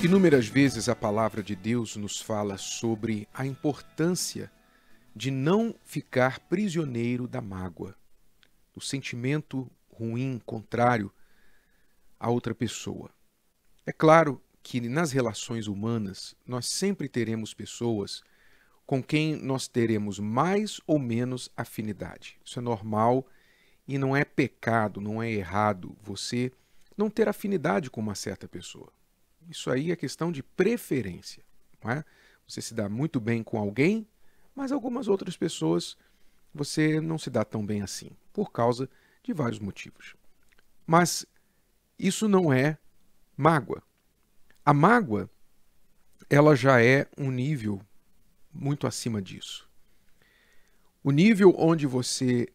Inúmeras vezes a palavra de Deus nos fala sobre a importância de não ficar prisioneiro da mágoa, do sentimento ruim, contrário a outra pessoa. É claro que nas relações humanas nós sempre teremos pessoas com quem nós teremos mais ou menos afinidade. Isso é normal e não é pecado, não é errado você não ter afinidade com uma certa pessoa. Isso aí é questão de preferência. Não é? Você se dá muito bem com alguém, mas algumas outras pessoas você não se dá tão bem assim, por causa de vários motivos. Mas isso não é mágoa. A mágoa, ela já é um nível muito acima disso. O nível onde você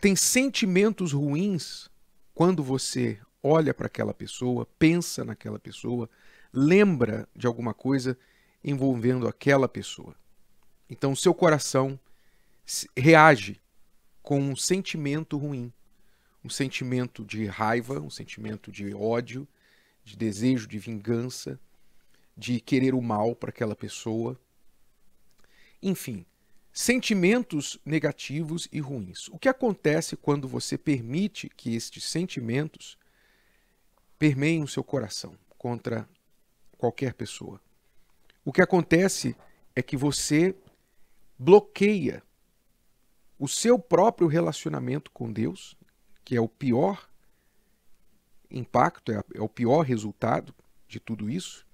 tem sentimentos ruins quando você olha para aquela pessoa, pensa naquela pessoa, lembra de alguma coisa envolvendo aquela pessoa. Então, seu coração reage com um sentimento ruim, um sentimento de raiva, um sentimento de ódio, de desejo de vingança, de querer o mal para aquela pessoa. Enfim, sentimentos negativos e ruins. O que acontece quando você permite que estes sentimentos permeiam seu coração contra qualquer pessoa. O que acontece é que você bloqueia o seu próprio relacionamento com Deus, que é o pior impacto, é, é o pior resultado de tudo isso,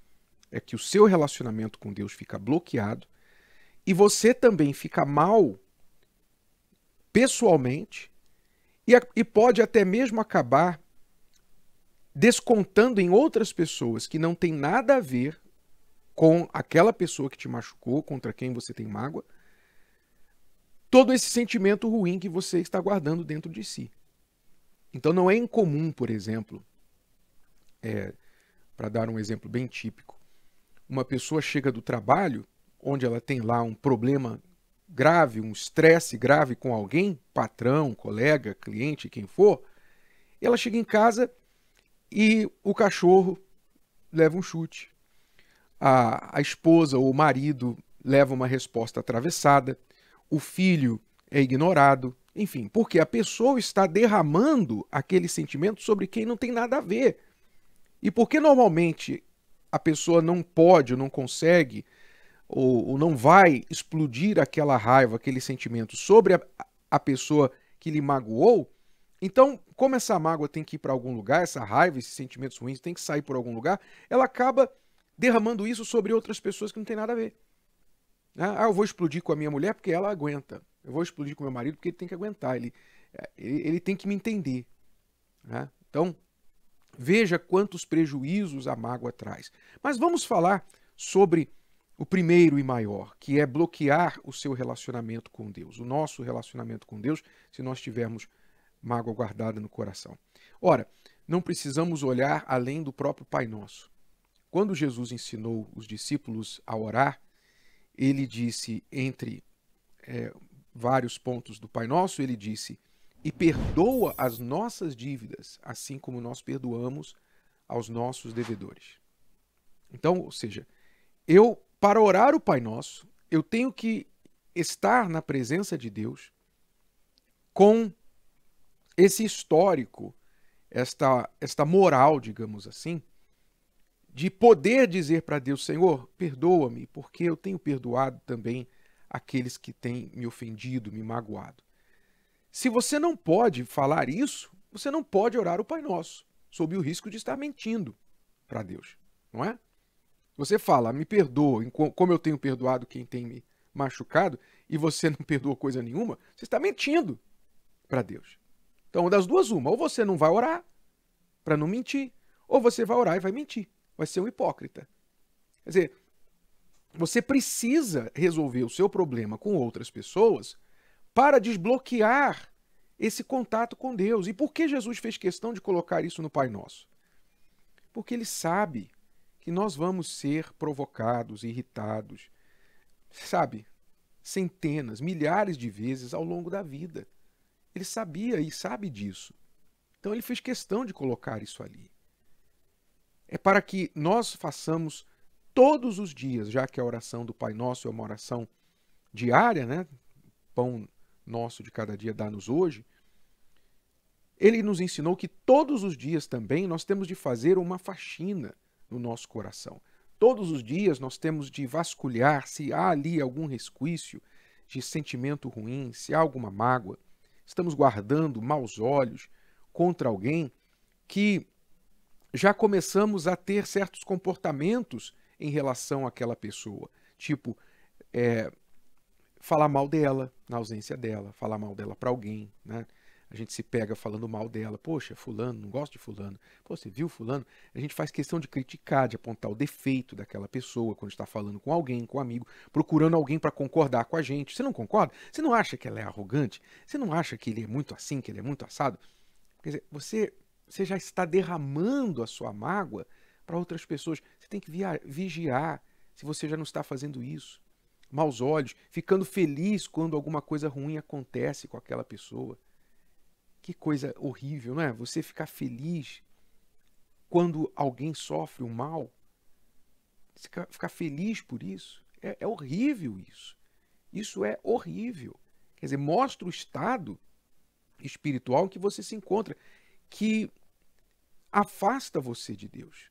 é que o seu relacionamento com Deus fica bloqueado e você também fica mal pessoalmente e pode até mesmo acabar descontando em outras pessoas que não tem nada a ver com aquela pessoa que te machucou, contra quem você tem mágoa, todo esse sentimento ruim que você está guardando dentro de si. Então não é incomum, por exemplo, é, para dar um exemplo bem típico, uma pessoa chega do trabalho, onde ela tem lá um problema grave, um estresse grave com alguém, patrão, colega, cliente, quem for, ela chega em casa e o cachorro leva um chute. A, a esposa ou o marido leva uma resposta atravessada, o filho é ignorado, enfim, porque a pessoa está derramando aquele sentimento sobre quem não tem nada a ver. E porque normalmente a pessoa não pode, não consegue, ou, ou não vai explodir aquela raiva, aquele sentimento sobre a, a pessoa que lhe magoou, então como essa mágoa tem que ir para algum lugar, essa raiva, esses sentimentos ruins tem que sair por algum lugar, ela acaba derramando isso sobre outras pessoas que não tem nada a ver. Ah, ah eu vou explodir com a minha mulher porque ela aguenta. Eu vou explodir com meu marido porque ele tem que aguentar. Ele, eh, ele, ele tem que me entender. Né? Então, veja quantos prejuízos a mágoa traz. Mas vamos falar sobre o primeiro e maior, que é bloquear o seu relacionamento com Deus, o nosso relacionamento com Deus, se nós tivermos mágoa guardada no coração. Ora, não precisamos olhar além do próprio Pai Nosso. Quando Jesus ensinou os discípulos a orar, ele disse, entre é, vários pontos do Pai Nosso, ele disse: E perdoa as nossas dívidas, assim como nós perdoamos aos nossos devedores. Então, ou seja, eu, para orar o Pai Nosso, eu tenho que estar na presença de Deus com esse histórico, esta, esta moral, digamos assim, de poder dizer para Deus: Senhor, perdoa-me, porque eu tenho perdoado também aqueles que têm me ofendido, me magoado. Se você não pode falar isso, você não pode orar o Pai Nosso, sob o risco de estar mentindo para Deus, não é? Você fala, me perdoa, como eu tenho perdoado quem tem me machucado, e você não perdoa coisa nenhuma, você está mentindo para Deus. Então, das duas, uma. Ou você não vai orar para não mentir, ou você vai orar e vai mentir. Vai ser um hipócrita. Quer dizer, você precisa resolver o seu problema com outras pessoas para desbloquear esse contato com Deus. E por que Jesus fez questão de colocar isso no Pai Nosso? Porque ele sabe que nós vamos ser provocados, irritados, sabe, centenas, milhares de vezes ao longo da vida. Ele sabia e sabe disso. Então ele fez questão de colocar isso ali. É para que nós façamos todos os dias, já que a oração do Pai Nosso é uma oração diária, né? Pão nosso de cada dia dá-nos hoje. Ele nos ensinou que todos os dias também nós temos de fazer uma faxina no nosso coração. Todos os dias nós temos de vasculhar se há ali algum resquício de sentimento ruim, se há alguma mágoa estamos guardando maus olhos contra alguém que já começamos a ter certos comportamentos em relação àquela pessoa. Tipo, é, falar mal dela na ausência dela, falar mal dela para alguém, né? a gente se pega falando mal dela. Poxa, fulano, não gosto de fulano. Pô, você viu fulano? A gente faz questão de criticar, de apontar o defeito daquela pessoa quando está falando com alguém, com um amigo, procurando alguém para concordar com a gente. Você não concorda? Você não acha que ela é arrogante? Você não acha que ele é muito assim, que ele é muito assado? Quer dizer, você, você já está derramando a sua mágoa para outras pessoas. Você tem que vigiar se você já não está fazendo isso. Maus olhos, ficando feliz quando alguma coisa ruim acontece com aquela pessoa. Que coisa horrível, não é? Você ficar feliz quando alguém sofre um mal. Ficar feliz por isso. É, é horrível isso. Isso é horrível. Quer dizer, mostra o estado espiritual em que você se encontra, que afasta você de Deus.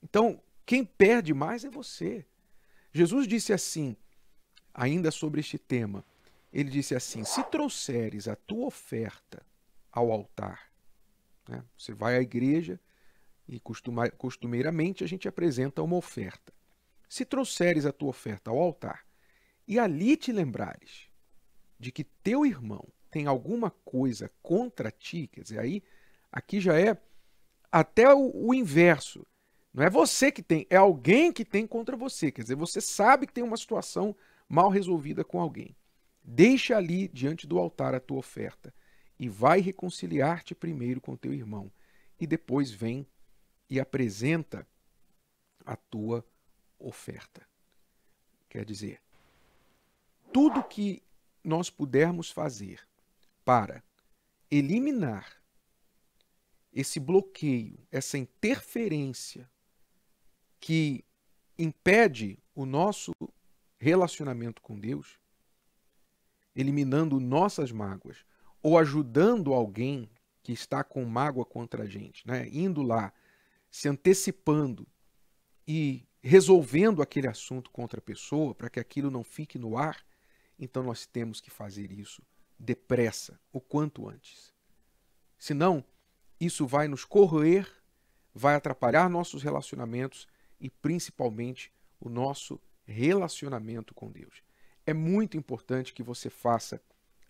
Então, quem perde mais é você. Jesus disse assim, ainda sobre este tema, ele disse assim: Se trouxeres a tua oferta ao altar. Né? Você vai à igreja e costuma, costumeiramente a gente apresenta uma oferta. Se trouxeres a tua oferta ao altar e ali te lembrares de que teu irmão tem alguma coisa contra ti, quer dizer, aí aqui já é até o, o inverso. Não é você que tem, é alguém que tem contra você. Quer dizer, você sabe que tem uma situação mal resolvida com alguém. Deixa ali diante do altar a tua oferta e vai reconciliar-te primeiro com teu irmão, e depois vem e apresenta a tua oferta. Quer dizer, tudo que nós pudermos fazer para eliminar esse bloqueio, essa interferência que impede o nosso relacionamento com Deus, eliminando nossas mágoas, ou ajudando alguém que está com mágoa contra a gente, né? indo lá, se antecipando e resolvendo aquele assunto contra a pessoa, para que aquilo não fique no ar, então nós temos que fazer isso depressa, o quanto antes. Senão, isso vai nos correr, vai atrapalhar nossos relacionamentos e principalmente o nosso relacionamento com Deus. É muito importante que você faça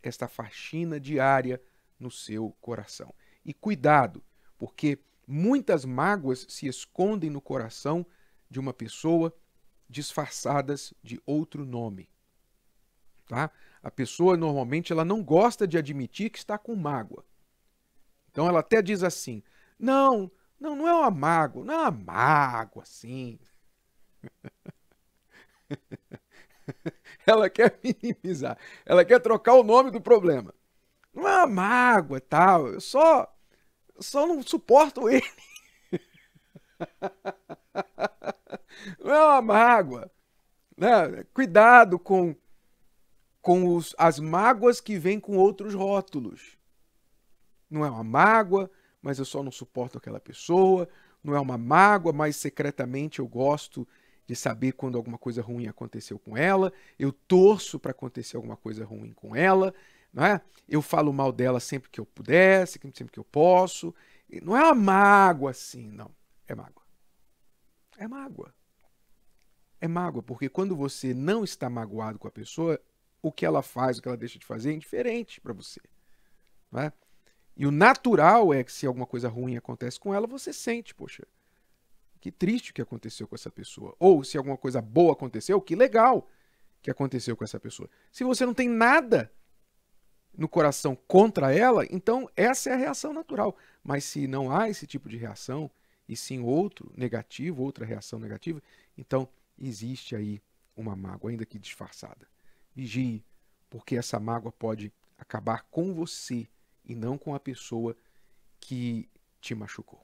esta faxina diária no seu coração. E cuidado, porque muitas mágoas se escondem no coração de uma pessoa disfarçadas de outro nome. Tá? A pessoa normalmente ela não gosta de admitir que está com mágoa. Então ela até diz assim: "Não, não, não é uma mágoa, não é uma mágoa assim". ela quer minimizar, ela quer trocar o nome do problema. Não é uma mágoa tal, eu só, só não suporto ele. não é uma mágoa. Né? Cuidado com, com os, as mágoas que vêm com outros rótulos. Não é uma mágoa, mas eu só não suporto aquela pessoa. Não é uma mágoa, mas secretamente eu gosto de saber quando alguma coisa ruim aconteceu com ela, eu torço para acontecer alguma coisa ruim com ela, não é? Eu falo mal dela sempre que eu puder, sempre que eu posso. Não é uma mágoa assim, não. É mágoa. É mágoa. É mágoa, porque quando você não está magoado com a pessoa, o que ela faz, o que ela deixa de fazer é indiferente para você. Não é? E o natural é que se alguma coisa ruim acontece com ela, você sente, poxa, que triste o que aconteceu com essa pessoa. Ou se alguma coisa boa aconteceu, que legal que aconteceu com essa pessoa. Se você não tem nada no coração contra ela, então essa é a reação natural. Mas se não há esse tipo de reação, e sim outro negativo, outra reação negativa, então existe aí uma mágoa, ainda que disfarçada. Vigie, porque essa mágoa pode acabar com você e não com a pessoa que te machucou.